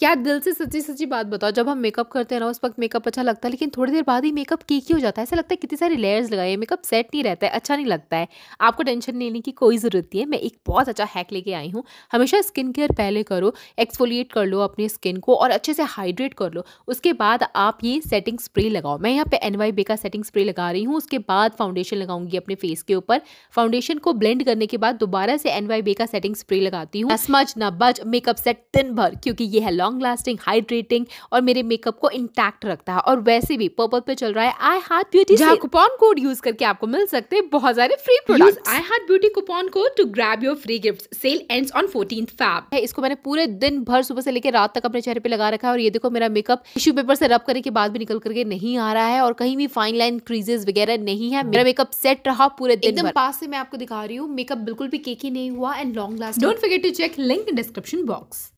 क्या दिल से सच्ची सच्ची बात बताओ जब हम मेकअप करते हैं ना उस वक्त मेकअप अच्छा लगता है लेकिन थोड़ी देर बाद ही मेकअप की ही हो जाता है ऐसा लगता है कितनी सारी लेयर्स लगाए मेकअप सेट नहीं रहता है अच्छा नहीं लगता है आपको टेंशन लेने की कोई ज़रूरत नहीं है मैं एक बहुत अच्छा हैक लेके आई हूँ हमेशा स्किन केयर पहले करो एक्सफोलिएट कर लो अपनी स्किन को और अच्छे से हाइड्रेट कर लो उसके बाद आप ये सेटिंग स्प्रे लगाओ मैं यहाँ पे एन का सेटिंग स्प्रे लगा रही हूँ उसके बाद फाउंडेशन लगाऊंगी अपने फेस के ऊपर फाउंडेशन को ब्लेंड करने के बाद दोबारा से एन का सेटिंग स्प्रे लगाती हूँ स्मज बच मेकअप सेट दिन भर क्योंकि ये है लॉन्ग लास्टिंग हाइड्रेटिंग और मेरे मेकअप को इंटैक्ट रखता है और वैसे भी पर्पल पे चल रहा है I heart beauty coupon code use करके आपको मिल सकते हैं बहुत सारे free product I heart beauty coupon code to grab your free gift sale ends on fourteen Feb है इसको मैंने पूरे दिन भर सुबह से लेकर रात तक अपने चेहरे पे लगा रखा है और ये देखो मेरा मेकअप टिश्यू पेपर से रब करने के बाद भी निकल करके नहीं आ रहा है और कहीं भी फाइन लाइन क्रीजेस वगैरह नहीं है मेरा मेकअप सेट रहा पूरे दिन एकदम पास से मैं आपको दिखा रही हूँ मेकअप बिल्कुल भी केकी नहीं हुआ and long last don't forget to check link in description box